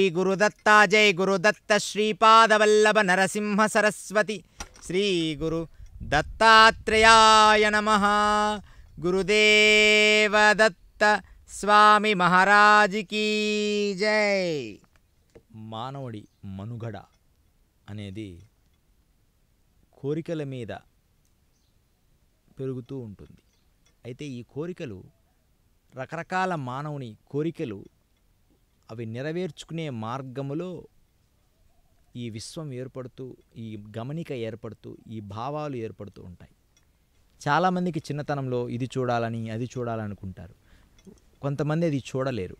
శ్రీ గురుదత్తా జై గురుదత్త శ్రీపాదవల్లభ నరసింహ సరస్వతి శ్రీ గురు దత్తాత్రేయాయ నమ గురుదేవదత్త స్వామి మహారాజుకి జై మానవుడి మనుగడ అనేది కోరికల మీద పెరుగుతూ ఉంటుంది అయితే ఈ కోరికలు రకరకాల మానవుని కోరికలు అవి నెరవేర్చుకునే మార్గములో ఈ విశ్వం ఏర్పడుతూ ఈ గమనిక ఏర్పడుతూ ఈ భావాలు ఏర్పడుతూ ఉంటాయి చాలామందికి చిన్నతనంలో ఇది చూడాలని అది చూడాలనుకుంటారు కొంతమంది అది చూడలేరు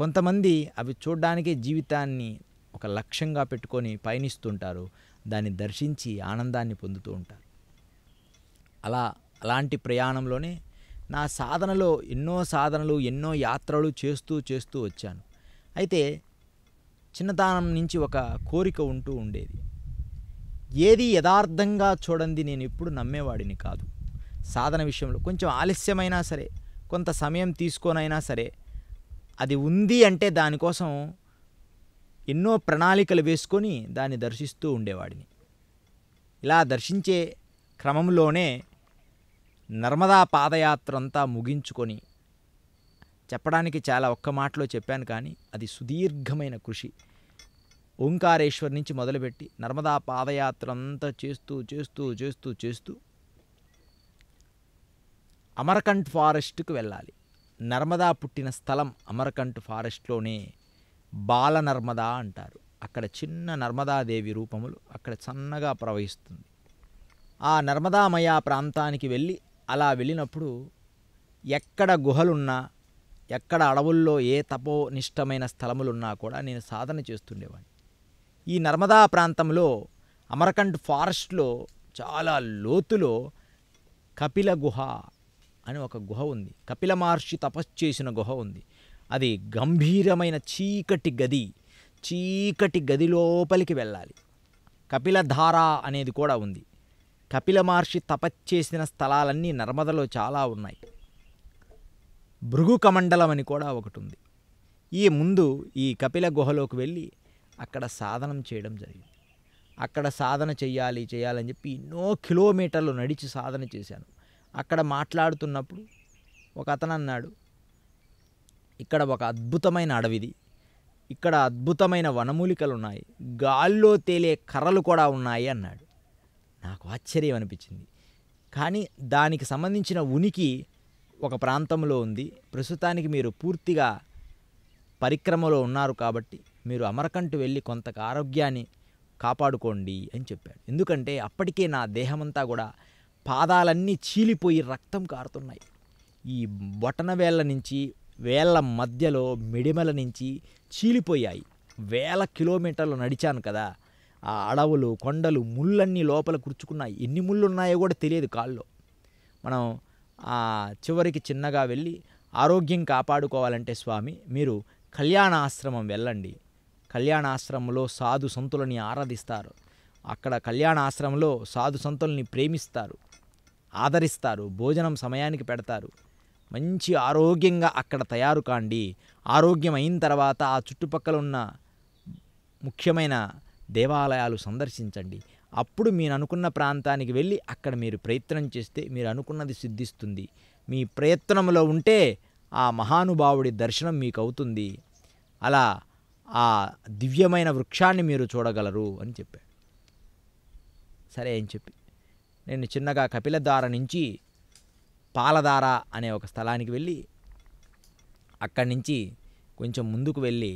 కొంతమంది అవి చూడడానికే జీవితాన్ని ఒక లక్ష్యంగా పెట్టుకొని పయనిస్తుంటారు దాన్ని దర్శించి ఆనందాన్ని పొందుతూ ఉంటారు అలా అలాంటి ప్రయాణంలోనే నా సాధనలో ఎన్నో సాధనలు ఎన్నో యాత్రలు చేస్తూ చేస్తూ వచ్చాను అయితే చిన్నతనం నుంచి ఒక కోరిక ఉంటూ ఉండేది ఏది యథార్థంగా చూడండి నేను ఎప్పుడు నమ్మేవాడిని కాదు సాధన విషయంలో కొంచెం ఆలస్యమైనా సరే కొంత సమయం తీసుకోనైనా సరే అది ఉంది అంటే దానికోసం ఎన్నో ప్రణాళికలు వేసుకొని దాన్ని దర్శిస్తూ ఉండేవాడిని ఇలా దర్శించే క్రమంలోనే నర్మదా పాదయాత్ర అంతా ముగించుకొని చెప్పడానికి చాలా ఒక్క మాటలో చెప్పాను కానీ అది సుదీర్ఘమైన కృషి ఓంకారేశ్వర్ నుంచి మొదలుపెట్టి నర్మదా పాదయాత్ర అంతా చేస్తూ చేస్తూ చేస్తూ చేస్తూ అమరకంట్ ఫారెస్ట్కు వెళ్ళాలి నర్మదా పుట్టిన స్థలం అమరకంఠ్ ఫారెస్ట్లోనే బాల నర్మదా అంటారు అక్కడ చిన్న నర్మదాదేవి రూపములు అక్కడ సన్నగా ప్రవహిస్తుంది ఆ నర్మదామయా ప్రాంతానికి వెళ్ళి అలా వెళ్ళినప్పుడు ఎక్కడ గుహలున్నా ఎక్కడ అడవుల్లో ఏ తపోనిష్టమైన స్థలములున్నా కూడా నేను సాధన చేస్తుండేవాడిని ఈ నర్మదా ప్రాంతంలో అమరకండ్ ఫారెస్ట్లో చాలా లోతులో కపిల గుహ అని ఒక గుహ ఉంది కపిల మహర్షి తపస్సు చేసిన గుహ ఉంది అది గంభీరమైన చీకటి గది చీకటి గది లోపలికి వెళ్ళాలి కపిలధార అనేది కూడా ఉంది కపిల మహర్షి తపస్సు చేసిన స్థలాలన్నీ నర్మదలో చాలా ఉన్నాయి భృగు కమండలం అని కూడా ఒకటి ఉంది ఈ ముందు ఈ కపిల గుహలోకి వెళ్ళి అక్కడ సాధనం చేయడం జరిగింది అక్కడ సాధన చేయాలి చేయాలని చెప్పి ఎన్నో కిలోమీటర్లు నడిచి సాధన చేశాను అక్కడ మాట్లాడుతున్నప్పుడు ఒక అతను అన్నాడు ఇక్కడ ఒక అద్భుతమైన అడవిది ఇక్కడ అద్భుతమైన వనమూలికలు ఉన్నాయి గాల్లో తేలే కర్రలు కూడా ఉన్నాయి అన్నాడు నాకు ఆశ్చర్యం అనిపించింది కానీ దానికి సంబంధించిన ఉనికి ఒక ప్రాంతంలో ఉంది ప్రస్తుతానికి మీరు పూర్తిగా పరిక్రమలో ఉన్నారు కాబట్టి మీరు అమరకంటు వెళ్ళి కొంత ఆరోగ్యాన్ని కాపాడుకోండి అని చెప్పాడు ఎందుకంటే అప్పటికే నా దేహమంతా కూడా పాదాలన్నీ చీలిపోయి రక్తం కారుతున్నాయి ఈ బొటన వేళ్ళ నుంచి వేళ్ళ మధ్యలో మిడిమల నుంచి చీలిపోయాయి వేల కిలోమీటర్లు నడిచాను కదా ఆ అడవులు కొండలు ముళ్ళన్నీ లోపల కురుచుకున్నాయి ఎన్ని ముళ్ళు ఉన్నాయో కూడా తెలియదు కాళ్ళు మనం చివరికి చిన్నగా వెళ్ళి ఆరోగ్యం కాపాడుకోవాలంటే స్వామి మీరు కళ్యాణాశ్రమం వెళ్ళండి కళ్యాణాశ్రమంలో సాధు సంతులని ఆరాధిస్తారు అక్కడ కళ్యాణాశ్రమంలో సాధు సంతుల్ని ప్రేమిస్తారు ఆదరిస్తారు భోజనం సమయానికి పెడతారు మంచి ఆరోగ్యంగా అక్కడ తయారు కాండి ఆరోగ్యం అయిన తర్వాత ఆ చుట్టుపక్కల ఉన్న ముఖ్యమైన దేవాలయాలు సందర్శించండి అప్పుడు మీరు అనుకున్న ప్రాంతానికి వెళ్ళి అక్కడ మీరు ప్రయత్నం చేస్తే మీరు అనుకున్నది సిద్ధిస్తుంది మీ ప్రయత్నంలో ఉంటే ఆ మహానుభావుడి దర్శనం మీకు అవుతుంది అలా ఆ దివ్యమైన వృక్షాన్ని మీరు చూడగలరు అని చెప్పాడు సరే అని చెప్పి నేను చిన్నగా కపిలధార నుంచి పాలధార అనే ఒక స్థలానికి వెళ్ళి అక్కడి నుంచి కొంచెం ముందుకు వెళ్ళి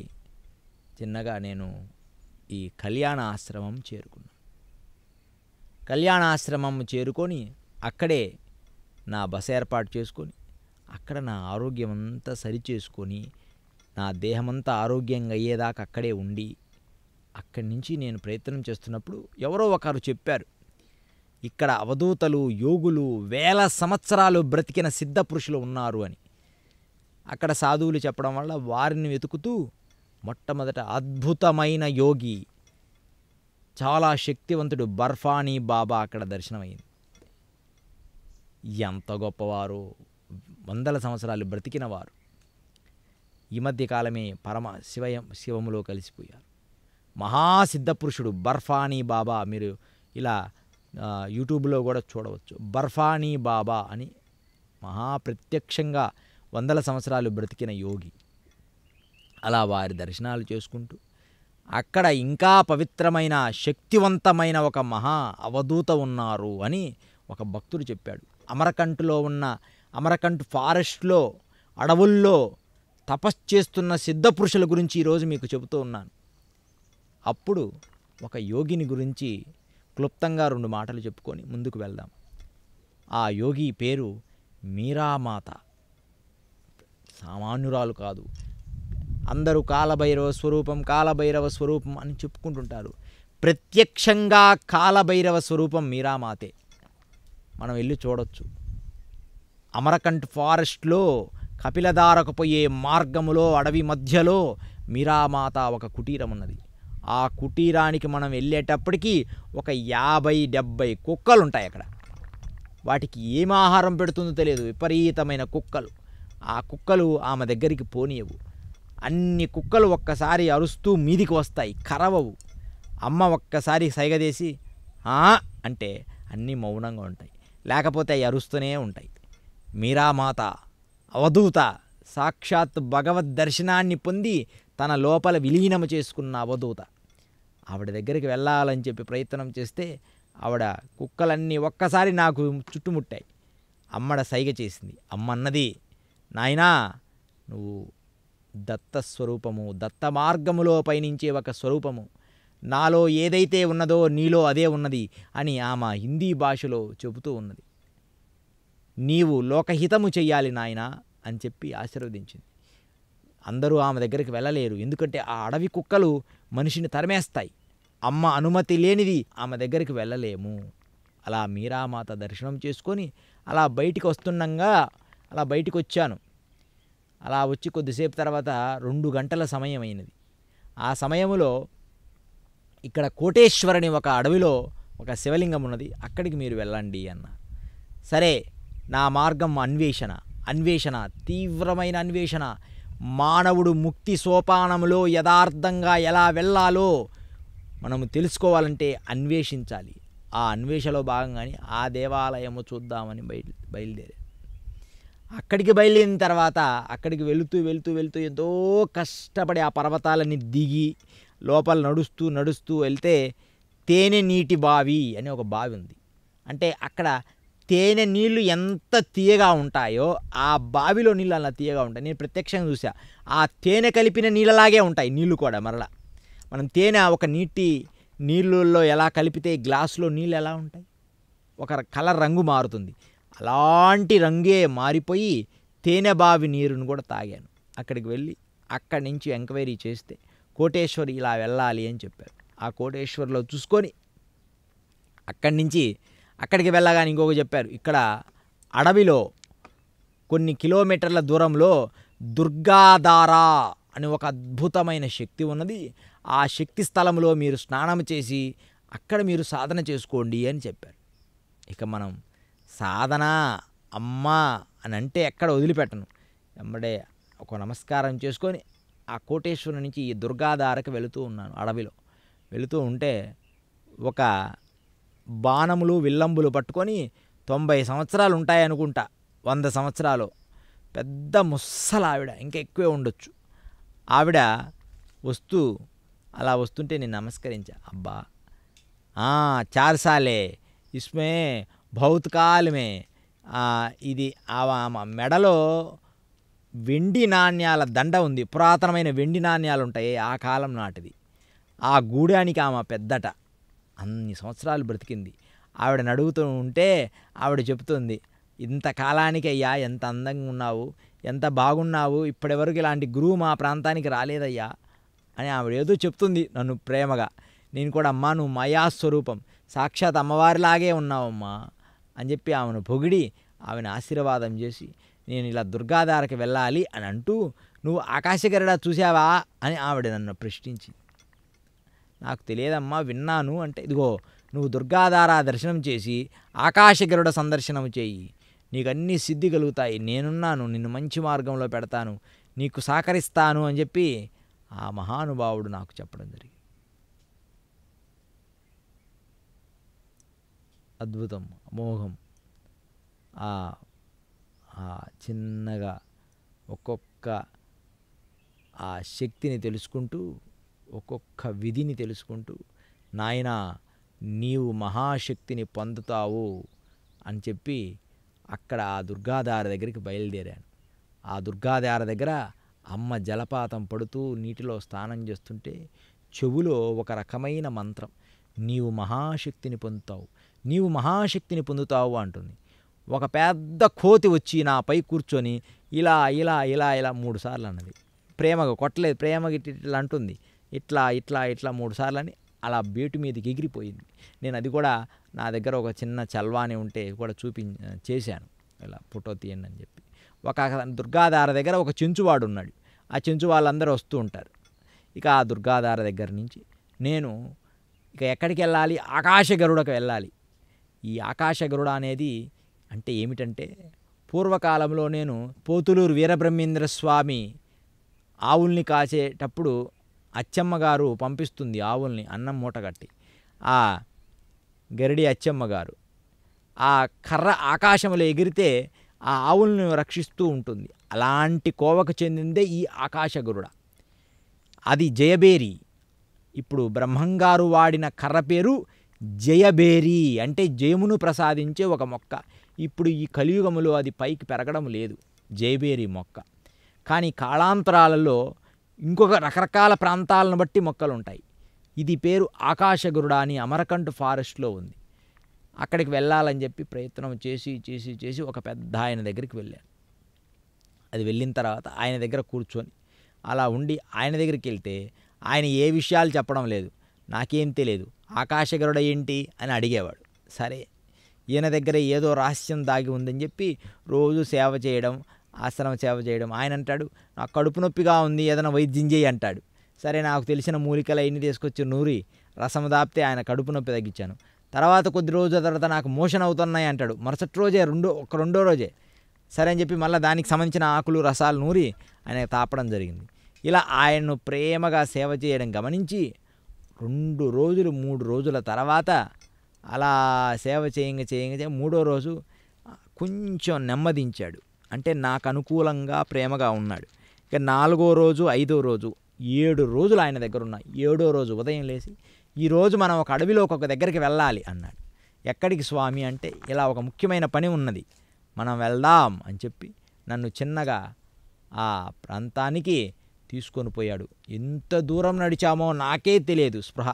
చిన్నగా నేను ఈ కళ్యాణ ఆశ్రమం చేరుకున్నాను కళ్యాణాశ్రమం చేరుకొని అక్కడే నా బస ఏర్పాటు చేసుకొని అక్కడ నా ఆరోగ్యం అంతా సరిచేసుకొని నా దేహమంతా ఆరోగ్యంగా అయ్యేదాకా అక్కడే ఉండి అక్కడి నుంచి నేను ప్రయత్నం చేస్తున్నప్పుడు ఎవరో ఒకరు చెప్పారు ఇక్కడ అవధూతలు యోగులు వేల సంవత్సరాలు బ్రతికిన సిద్ధ పురుషులు ఉన్నారు అని అక్కడ సాధువులు చెప్పడం వల్ల వారిని వెతుకుతూ మొట్టమొదట అద్భుతమైన యోగి చాలా శక్తివంతుడు బర్ఫానీ బాబా అక్కడ దర్శనమైంది ఎంత గొప్పవారు వందల సంవత్సరాలు బ్రతికినవారు ఈ మధ్య కాలమే పరమ శివయ శివములో కలిసిపోయారు మహాసిద్ధపురుషుడు బర్ఫానీ బాబా మీరు ఇలా యూట్యూబ్లో కూడా చూడవచ్చు బర్ఫానీ బాబా అని మహా ప్రత్యక్షంగా వందల సంవత్సరాలు బ్రతికిన యోగి అలా వారి దర్శనాలు చేసుకుంటూ అక్కడ ఇంకా పవిత్రమైన శక్తివంతమైన ఒక మహా అవధూత ఉన్నారు అని ఒక భక్తుడు చెప్పాడు అమరకంఠలో ఉన్న అమరకంటు ఫారెస్ట్లో అడవుల్లో తపస్ చేస్తున్న పురుషుల గురించి ఈరోజు మీకు చెబుతూ ఉన్నాను అప్పుడు ఒక యోగిని గురించి క్లుప్తంగా రెండు మాటలు చెప్పుకొని ముందుకు వెళ్దాం ఆ యోగి పేరు మీరామాత సామాన్యురాలు కాదు అందరూ కాలభైరవ స్వరూపం కాలభైరవ స్వరూపం అని చెప్పుకుంటుంటారు ప్రత్యక్షంగా కాలభైరవ స్వరూపం మీరామాతే మనం వెళ్ళి చూడొచ్చు అమరకంఠ్ ఫారెస్ట్లో కపిలదారకు పోయే మార్గములో అడవి మధ్యలో మీరామాత ఒక కుటీరం ఉన్నది ఆ కుటీరానికి మనం వెళ్ళేటప్పటికీ ఒక యాభై డెబ్భై కుక్కలు ఉంటాయి అక్కడ వాటికి ఏం ఆహారం పెడుతుందో తెలియదు విపరీతమైన కుక్కలు ఆ కుక్కలు ఆమె దగ్గరికి పోనీయవు అన్ని కుక్కలు ఒక్కసారి అరుస్తూ మీదికి వస్తాయి కరవవు అమ్మ ఒక్కసారి సైగదేసి అంటే అన్నీ మౌనంగా ఉంటాయి లేకపోతే అవి అరుస్తూనే ఉంటాయి మీరామాత అవధూత సాక్షాత్ భగవద్ దర్శనాన్ని పొంది తన లోపల విలీనము చేసుకున్న అవధూత ఆవిడ దగ్గరికి వెళ్ళాలని చెప్పి ప్రయత్నం చేస్తే ఆవిడ కుక్కలన్నీ ఒక్కసారి నాకు చుట్టుముట్టాయి అమ్మడ సైగ చేసింది అమ్మన్నది నాయనా నువ్వు దత్తస్వరూపము దత్త మార్గములో పయనించే ఒక స్వరూపము నాలో ఏదైతే ఉన్నదో నీలో అదే ఉన్నది అని ఆమె హిందీ భాషలో చెబుతూ ఉన్నది నీవు లోకహితము చెయ్యాలి నాయన అని చెప్పి ఆశీర్వదించింది అందరూ ఆమె దగ్గరికి వెళ్ళలేరు ఎందుకంటే ఆ అడవి కుక్కలు మనిషిని తరిమేస్తాయి అమ్మ అనుమతి లేనిది ఆమె దగ్గరికి వెళ్ళలేము అలా మీరామాత దర్శనం చేసుకొని అలా బయటికి వస్తుండగా అలా బయటికి వచ్చాను అలా వచ్చి కొద్దిసేపు తర్వాత రెండు గంటల సమయం అయినది ఆ సమయంలో ఇక్కడ కోటేశ్వరని ఒక అడవిలో ఒక శివలింగం ఉన్నది అక్కడికి మీరు వెళ్ళండి అన్న సరే నా మార్గం అన్వేషణ అన్వేషణ తీవ్రమైన అన్వేషణ మానవుడు ముక్తి సోపానములో యథార్థంగా ఎలా వెళ్ళాలో మనము తెలుసుకోవాలంటే అన్వేషించాలి ఆ అన్వేషలో భాగంగానే ఆ దేవాలయము చూద్దామని బయలు బయలుదేరారు అక్కడికి బయలుదేరిన తర్వాత అక్కడికి వెళుతూ వెళుతూ వెళుతూ ఎంతో కష్టపడి ఆ పర్వతాలని దిగి లోపల నడుస్తూ నడుస్తూ వెళ్తే తేనె నీటి బావి అనే ఒక బావి ఉంది అంటే అక్కడ తేనె నీళ్ళు ఎంత తీయగా ఉంటాయో ఆ బావిలో నీళ్ళు అలా తీయగా ఉంటాయి నేను ప్రత్యక్షంగా చూసా ఆ తేనె కలిపిన నీళ్ళలాగే ఉంటాయి నీళ్ళు కూడా మరలా మనం తేనె ఒక నీటి నీళ్ళల్లో ఎలా కలిపితే గ్లాసులో నీళ్ళు ఎలా ఉంటాయి ఒక కలర్ రంగు మారుతుంది అలాంటి రంగే మారిపోయి తేనెబావి నీరును కూడా తాగాను అక్కడికి వెళ్ళి అక్కడి నుంచి ఎంక్వైరీ చేస్తే కోటేశ్వర్ ఇలా వెళ్ళాలి అని చెప్పారు ఆ కోటేశ్వర్లో చూసుకొని అక్కడి నుంచి అక్కడికి వెళ్ళగానే ఇంకొక చెప్పారు ఇక్కడ అడవిలో కొన్ని కిలోమీటర్ల దూరంలో దుర్గాధారా అని ఒక అద్భుతమైన శక్తి ఉన్నది ఆ శక్తి స్థలంలో మీరు స్నానం చేసి అక్కడ మీరు సాధన చేసుకోండి అని చెప్పారు ఇక మనం సాధన అమ్మ అని అంటే ఎక్కడ వదిలిపెట్టను వెంబడే ఒక నమస్కారం చేసుకొని ఆ కోటేశ్వరు నుంచి ఈ దుర్గాధారకు వెళుతూ ఉన్నాను అడవిలో వెళుతూ ఉంటే ఒక బాణములు విల్లంబులు పట్టుకొని తొంభై సంవత్సరాలు ఉంటాయి అనుకుంటా వంద సంవత్సరాలు పెద్ద ముస్సల ఆవిడ ఇంకా ఎక్కువే ఉండొచ్చు ఆవిడ వస్తూ అలా వస్తుంటే నేను నమస్కరించా అబ్బా చార్సాలే ఇస్మే భౌత్కాలమే ఇది ఆమె మెడలో వెండి నాణ్యాల దండ ఉంది పురాతనమైన వెండి నాణ్యాలు ఉంటాయి ఆ కాలం నాటిది ఆ గూడానికి ఆమె పెద్దట అన్ని సంవత్సరాలు బ్రతికింది ఆవిడ నడుగుతూ ఉంటే ఆవిడ చెబుతుంది ఇంత కాలానికి అయ్యా ఎంత అందంగా ఉన్నావు ఎంత బాగున్నావు ఇప్పటివరకు ఇలాంటి గురువు మా ప్రాంతానికి రాలేదయ్యా అని ఆవిడ ఏదో చెప్తుంది నన్ను ప్రేమగా నేను కూడా అమ్మా నువ్వు మయా స్వరూపం సాక్షాత్ అమ్మవారిలాగే ఉన్నావమ్మా అని చెప్పి ఆమెను పొగిడి ఆమెను ఆశీర్వాదం చేసి నేను ఇలా దుర్గాధారకి వెళ్ళాలి అని అంటూ నువ్వు ఆకాశగరడా చూసావా అని ఆవిడ నన్ను ప్రశ్నించి నాకు తెలియదమ్మా విన్నాను అంటే ఇదిగో నువ్వు దుర్గాధార దర్శనం చేసి ఆకాశగరుడ సందర్శనం చేయి నీకు అన్ని సిద్ధి కలుగుతాయి నేనున్నాను నిన్ను మంచి మార్గంలో పెడతాను నీకు సహకరిస్తాను అని చెప్పి ఆ మహానుభావుడు నాకు చెప్పడం జరిగింది అద్భుతం అమోఘం ఆ చిన్నగా ఒక్కొక్క ఆ శక్తిని తెలుసుకుంటూ ఒక్కొక్క విధిని తెలుసుకుంటూ నాయన నీవు మహాశక్తిని పొందుతావు అని చెప్పి అక్కడ ఆ దుర్గాధార దగ్గరికి బయలుదేరాను ఆ దుర్గాధార దగ్గర అమ్మ జలపాతం పడుతూ నీటిలో స్నానం చేస్తుంటే చెవులో ఒక రకమైన మంత్రం నీవు మహాశక్తిని పొందుతావు నీవు మహాశక్తిని పొందుతావు అంటుంది ఒక పెద్ద కోతి వచ్చి నాపై కూర్చొని ఇలా ఇలా ఇలా ఇలా మూడు సార్లు అన్నది ప్రేమగా కొట్టలేదు ప్రేమగా ఇట్లా అంటుంది ఇట్లా ఇట్లా ఇట్లా మూడు సార్లు అని అలా బేటు మీదకి ఎగిరిపోయింది నేను అది కూడా నా దగ్గర ఒక చిన్న చల్వాని ఉంటే కూడా చూపి చేశాను ఇలా ఫోటో తీయండి అని చెప్పి ఒక దుర్గాధార దగ్గర ఒక చెంచువాడు ఉన్నాడు ఆ చెంచు వాళ్ళందరూ వస్తూ ఉంటారు ఇక ఆ దుర్గాధార దగ్గర నుంచి నేను ఇక ఎక్కడికి వెళ్ళాలి ఆకాశ గరుడకు వెళ్ళాలి ఈ ఆకాశగరుడ అనేది అంటే ఏమిటంటే పూర్వకాలంలో నేను పోతులూరు వీరబ్రహ్మేంద్ర స్వామి ఆవుల్ని కాచేటప్పుడు అచ్చమ్మగారు పంపిస్తుంది ఆవుల్ని అన్నం మూటగట్టి ఆ గరిడి అచ్చమ్మగారు ఆ కర్ర ఆకాశంలో ఎగిరితే ఆ ఆవులను రక్షిస్తూ ఉంటుంది అలాంటి కోవకు చెందిందే ఈ ఆకాశగురుడ అది జయబేరి ఇప్పుడు బ్రహ్మంగారు వాడిన కర్ర పేరు జయబేరి అంటే జయమును ప్రసాదించే ఒక మొక్క ఇప్పుడు ఈ కలియుగములో అది పైకి పెరగడం లేదు జయబేరి మొక్క కానీ కాళాంతరాలలో ఇంకొక రకరకాల ప్రాంతాలను బట్టి మొక్కలు ఉంటాయి ఇది పేరు ఆకాశగురుడ అని అమరకంట్ ఫారెస్ట్లో ఉంది అక్కడికి వెళ్ళాలని చెప్పి ప్రయత్నం చేసి చేసి చేసి ఒక పెద్ద ఆయన దగ్గరికి వెళ్ళాను అది వెళ్ళిన తర్వాత ఆయన దగ్గర కూర్చొని అలా ఉండి ఆయన దగ్గరికి వెళ్తే ఆయన ఏ విషయాలు చెప్పడం లేదు నాకేం తెలియదు ఆకాశగరుడ ఏంటి అని అడిగేవాడు సరే ఈయన దగ్గర ఏదో రహస్యం దాగి ఉందని చెప్పి రోజు సేవ చేయడం ఆశ్రమ సేవ చేయడం ఆయన అంటాడు నాకు కడుపు నొప్పిగా ఉంది ఏదైనా వైద్యం చేయి అంటాడు సరే నాకు తెలిసిన మూలికలు అన్ని తీసుకొచ్చి నూరి రసం దాపితే ఆయన కడుపు నొప్పి తగ్గించాను తర్వాత కొద్ది రోజుల తర్వాత నాకు మోషన్ అవుతున్నాయి అంటాడు మరుసటి రోజే రెండో ఒక రెండో రోజే సరే అని చెప్పి మళ్ళీ దానికి సంబంధించిన ఆకులు రసాలు నూరి ఆయన తాపడం జరిగింది ఇలా ఆయన్ను ప్రేమగా సేవ చేయడం గమనించి రెండు రోజులు మూడు రోజుల తర్వాత అలా సేవ చేయంగా చేయంగా మూడో రోజు కొంచెం నెమ్మదించాడు అంటే నాకు అనుకూలంగా ప్రేమగా ఉన్నాడు ఇక నాలుగో రోజు ఐదో రోజు ఏడు రోజులు ఆయన దగ్గర ఉన్నాయి ఏడో రోజు ఉదయం లేచి ఈరోజు మనం ఒక అడవిలో ఒక దగ్గరికి వెళ్ళాలి అన్నాడు ఎక్కడికి స్వామి అంటే ఇలా ఒక ముఖ్యమైన పని ఉన్నది మనం వెళ్దాం అని చెప్పి నన్ను చిన్నగా ఆ ప్రాంతానికి తీసుకొని పోయాడు ఎంత దూరం నడిచామో నాకే తెలియదు స్పృహ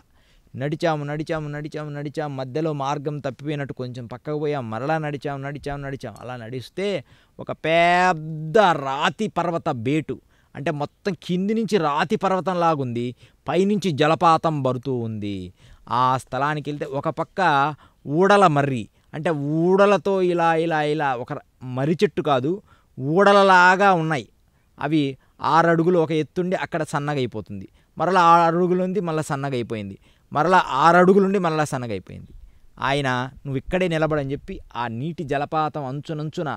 నడిచాము నడిచాము నడిచాము నడిచాము మధ్యలో మార్గం తప్పిపోయినట్టు కొంచెం పక్కకు పోయాం మరలా నడిచాము నడిచాము నడిచాం అలా నడిస్తే ఒక పెద్ద రాతి పర్వత బేటు అంటే మొత్తం కింది నుంచి రాతి పర్వతం లాగుంది పైనుంచి జలపాతం బరుతూ ఉంది ఆ స్థలానికి వెళ్తే ఒక పక్క ఊడల మర్రి అంటే ఊడలతో ఇలా ఇలా ఇలా ఒక మర్రి చెట్టు కాదు ఊడలలాగా ఉన్నాయి అవి ఆరు అడుగులు ఒక ఎత్తుండి అక్కడ సన్నగా అయిపోతుంది మరలా ఆరు అడుగులు ఉంది మళ్ళీ సన్నగా అయిపోయింది మరలా ఆరు అడుగులుండి మళ్ళీ సన్నగా అయిపోయింది ఆయన నువ్వు ఇక్కడే నిలబడని చెప్పి ఆ నీటి జలపాతం అంచునంచున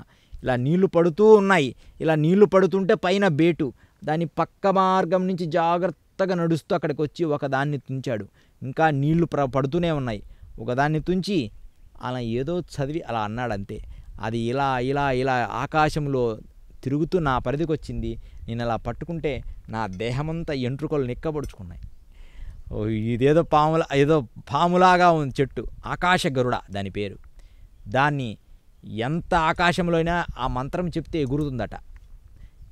ఇలా నీళ్లు పడుతూ ఉన్నాయి ఇలా నీళ్లు పడుతుంటే పైన బేటు దాని పక్క మార్గం నుంచి జాగ్రత్తగా నడుస్తూ అక్కడికి వచ్చి ఒకదాన్ని తుంచాడు ఇంకా నీళ్లు పడుతూనే ఉన్నాయి ఒకదాన్ని తుంచి అలా ఏదో చదివి అలా అన్నాడంతే అది ఇలా ఇలా ఇలా ఆకాశంలో తిరుగుతూ నా పరిధికి వచ్చింది నేను అలా పట్టుకుంటే నా దేహమంతా ఎంట్రుకలు నిక్కబడుచుకున్నాయి ఇదేదో పాములా ఏదో పాములాగా ఉంది చెట్టు ఆకాశ గరుడ దాని పేరు దాన్ని ఎంత ఆకాశంలో అయినా ఆ మంత్రం చెప్తే ఎగురుతుందట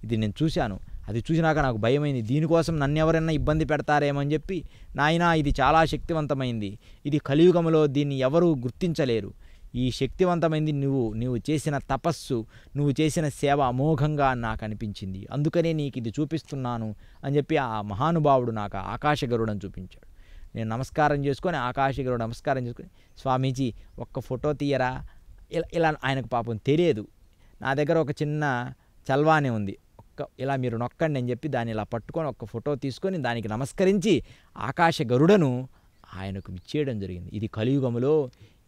ఇది నేను చూశాను అది చూసినాక నాకు భయమైంది దీనికోసం నన్ను ఎవరైనా ఇబ్బంది పెడతారేమని చెప్పి నాయన ఇది చాలా శక్తివంతమైంది ఇది కలియుగంలో దీన్ని ఎవరూ గుర్తించలేరు ఈ శక్తివంతమైంది నువ్వు నువ్వు చేసిన తపస్సు నువ్వు చేసిన సేవ అమోఘంగా నాకు అనిపించింది అందుకనే నీకు ఇది చూపిస్తున్నాను అని చెప్పి ఆ మహానుభావుడు నాకు ఆకాశగరుడని చూపించాడు నేను నమస్కారం చేసుకొని ఆకాశగరుడు నమస్కారం చేసుకొని స్వామీజీ ఒక్క ఫోటో తీయరా ఇలా ఇలా ఆయనకు పాపం తెలియదు నా దగ్గర ఒక చిన్న చల్వానే ఉంది ఒక్క ఇలా మీరు నొక్కండి అని చెప్పి దాన్ని ఇలా పట్టుకొని ఒక్క ఫోటో తీసుకొని దానికి నమస్కరించి ఆకాశ గరుడను ఆయనకు ఇచ్చేయడం జరిగింది ఇది కలియుగములో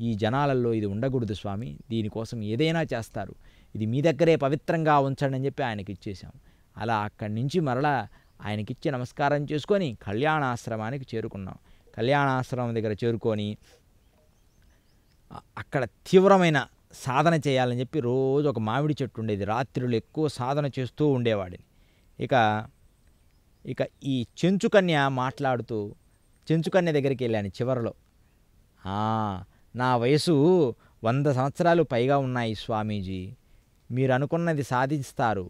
ఈ జనాలలో ఇది ఉండకూడదు స్వామి దీనికోసం ఏదైనా చేస్తారు ఇది మీ దగ్గరే పవిత్రంగా ఉంచండి అని చెప్పి ఆయనకి ఇచ్చేసాం అలా అక్కడి నుంచి మరలా ఆయనకిచ్చి నమస్కారం చేసుకొని కళ్యాణాశ్రమానికి చేరుకున్నాం కళ్యాణాశ్రమం దగ్గర చేరుకొని అక్కడ తీవ్రమైన సాధన చేయాలని చెప్పి రోజు ఒక మామిడి చెట్టు ఉండేది రాత్రులు ఎక్కువ సాధన చేస్తూ ఉండేవాడిని ఇక ఇక ఈ చెంచుకన్య మాట్లాడుతూ చెంచుకన్య దగ్గరికి వెళ్ళాను చివరలో నా వయసు వంద సంవత్సరాలు పైగా ఉన్నాయి స్వామీజీ మీరు అనుకున్నది సాధిస్తారు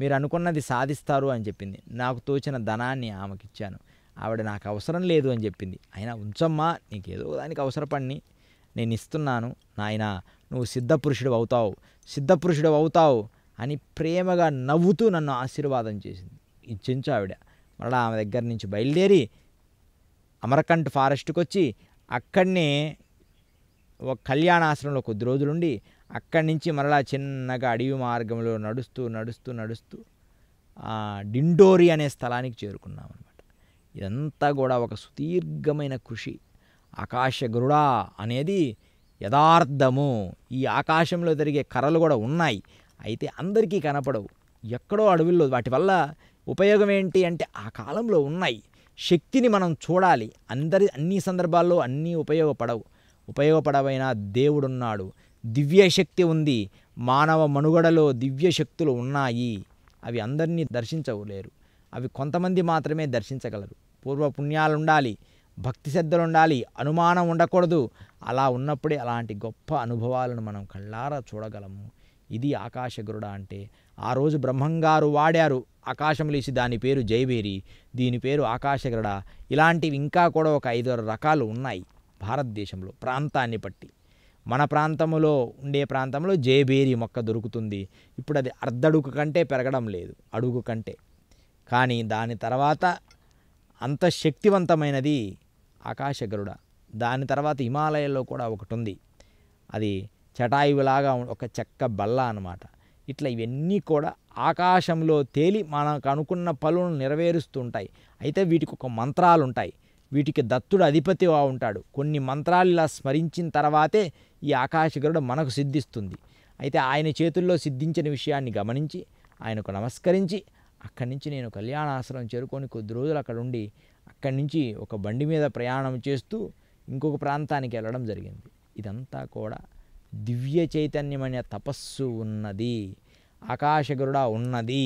మీరు అనుకున్నది సాధిస్తారు అని చెప్పింది నాకు తోచిన ధనాన్ని ఆమెకిచ్చాను ఆవిడ నాకు అవసరం లేదు అని చెప్పింది అయినా ఉంచమ్మా నీకేదో దానికి అవసరపడిని నేను ఇస్తున్నాను నాయన నువ్వు సిద్ధపురుషుడు అవుతావు సిద్ధపురుషుడు అవుతావు అని ప్రేమగా నవ్వుతూ నన్ను ఆశీర్వాదం చేసింది ఇచ్చించు ఆవిడ మరలా ఆమె దగ్గర నుంచి బయలుదేరి అమరకంఠ్ ఫారెస్ట్కి వచ్చి అక్కడనే ఒక కళ్యాణాశ్రమంలో కొద్ది రోజులుండి అక్కడి నుంచి మరలా చిన్నగా అడవి మార్గంలో నడుస్తూ నడుస్తూ నడుస్తూ డిండోరి అనే స్థలానికి చేరుకున్నాం అనమాట ఇదంతా కూడా ఒక సుదీర్ఘమైన కృషి ఆకాశ గరుడా అనేది యథార్థము ఈ ఆకాశంలో జరిగే కర్రలు కూడా ఉన్నాయి అయితే అందరికీ కనపడవు ఎక్కడో అడవిలో వాటి వల్ల ఉపయోగం ఏంటి అంటే ఆ కాలంలో ఉన్నాయి శక్తిని మనం చూడాలి అందరి అన్ని సందర్భాల్లో అన్నీ ఉపయోగపడవు ఉపయోగపడవైన దేవుడున్నాడు దివ్యశక్తి ఉంది మానవ మనుగడలో దివ్యశక్తులు ఉన్నాయి అవి అందరినీ దర్శించవలేరు అవి కొంతమంది మాత్రమే దర్శించగలరు పూర్వపుణ్యాలు ఉండాలి భక్తి శ్రద్ధలు ఉండాలి అనుమానం ఉండకూడదు అలా ఉన్నప్పుడే అలాంటి గొప్ప అనుభవాలను మనం కళ్ళారా చూడగలము ఇది ఆకాశ అంటే ఆ రోజు బ్రహ్మంగారు వాడారు లేచి దాని పేరు జైవేరి దీని పేరు ఆకాశగడ ఇలాంటివి ఇంకా కూడా ఒక ఐదారు రకాలు ఉన్నాయి భారతదేశంలో ప్రాంతాన్ని బట్టి మన ప్రాంతంలో ఉండే ప్రాంతంలో జేబేరి మొక్క దొరుకుతుంది ఇప్పుడు అది అర్ధడుగు కంటే పెరగడం లేదు అడుగు కంటే కానీ దాని తర్వాత అంత శక్తివంతమైనది ఆకాశగరుడ దాని తర్వాత హిమాలయాల్లో కూడా ఒకటి ఉంది అది చటాయువులాగా ఒక చెక్క బల్ల అనమాట ఇట్లా ఇవన్నీ కూడా ఆకాశంలో తేలి మనకు అనుకున్న పనులను నెరవేరుస్తుంటాయి అయితే వీటికి ఒక మంత్రాలు ఉంటాయి వీటికి దత్తుడు అధిపతి ఉంటాడు కొన్ని మంత్రాలు ఇలా స్మరించిన తర్వాతే ఈ ఆకాశగరుడు మనకు సిద్ధిస్తుంది అయితే ఆయన చేతుల్లో సిద్ధించిన విషయాన్ని గమనించి ఆయనకు నమస్కరించి అక్కడి నుంచి నేను కళ్యాణాశ్రమం చేరుకొని కొద్ది రోజులు అక్కడ ఉండి అక్కడి నుంచి ఒక బండి మీద ప్రయాణం చేస్తూ ఇంకొక ప్రాంతానికి వెళ్ళడం జరిగింది ఇదంతా కూడా దివ్య చైతన్యమైన తపస్సు ఉన్నది ఆకాశగరుడ ఉన్నది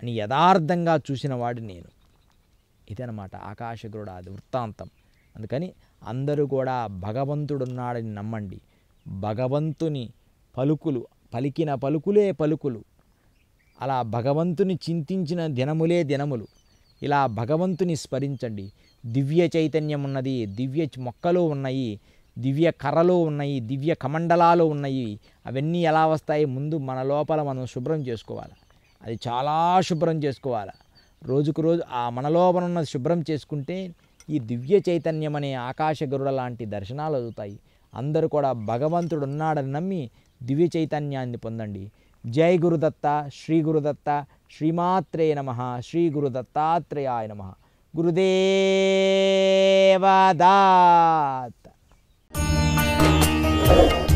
అని యథార్థంగా చూసిన వాడు నేను ఇదనమాట ఆకాశగరుడ అది వృత్తాంతం అందుకని అందరూ కూడా భగవంతుడున్నాడని నమ్మండి భగవంతుని పలుకులు పలికిన పలుకులే పలుకులు అలా భగవంతుని చింతించిన దినములే దినములు ఇలా భగవంతుని స్మరించండి దివ్య చైతన్యం ఉన్నది దివ్య మొక్కలు ఉన్నాయి దివ్య కర్రలు ఉన్నాయి దివ్య కమండలాలు ఉన్నాయి అవన్నీ ఎలా వస్తాయి ముందు మన లోపల మనం శుభ్రం చేసుకోవాలి అది చాలా శుభ్రం చేసుకోవాలి రోజుకు రోజు ఆ మన లోపల ఉన్నది శుభ్రం చేసుకుంటే ఈ దివ్య చైతన్యం అనే ఆకాశ గురుడ లాంటి దర్శనాలు అవుతాయి అందరూ కూడా భగవంతుడు ఉన్నాడని నమ్మి దివ్య చైతన్యాన్ని పొందండి జై గురుదత్త శ్రీ గురుదత్త శ్రీమాత్రే నమ శ్రీ గురుదత్తాత్రేయాయ నమ గురుదేవదా Oh.